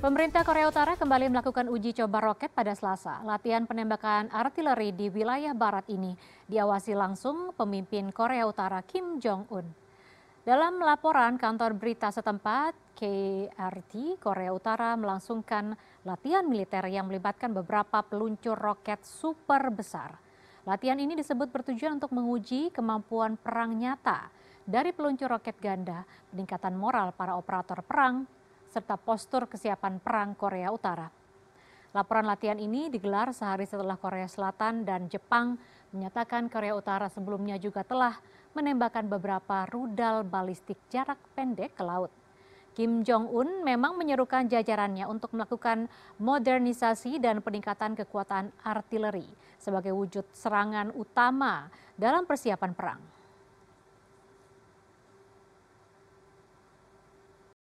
Pemerintah Korea Utara kembali melakukan uji coba roket pada Selasa. Latihan penembakan artileri di wilayah barat ini diawasi langsung pemimpin Korea Utara Kim Jong-un. Dalam laporan kantor berita setempat, KRT Korea Utara melangsungkan latihan militer yang melibatkan beberapa peluncur roket super besar. Latihan ini disebut bertujuan untuk menguji kemampuan perang nyata dari peluncur roket ganda, peningkatan moral para operator perang, serta postur kesiapan perang Korea Utara. Laporan latihan ini digelar sehari setelah Korea Selatan dan Jepang menyatakan Korea Utara sebelumnya juga telah menembakkan beberapa rudal balistik jarak pendek ke laut. Kim Jong-un memang menyerukan jajarannya untuk melakukan modernisasi dan peningkatan kekuatan artileri sebagai wujud serangan utama dalam persiapan perang.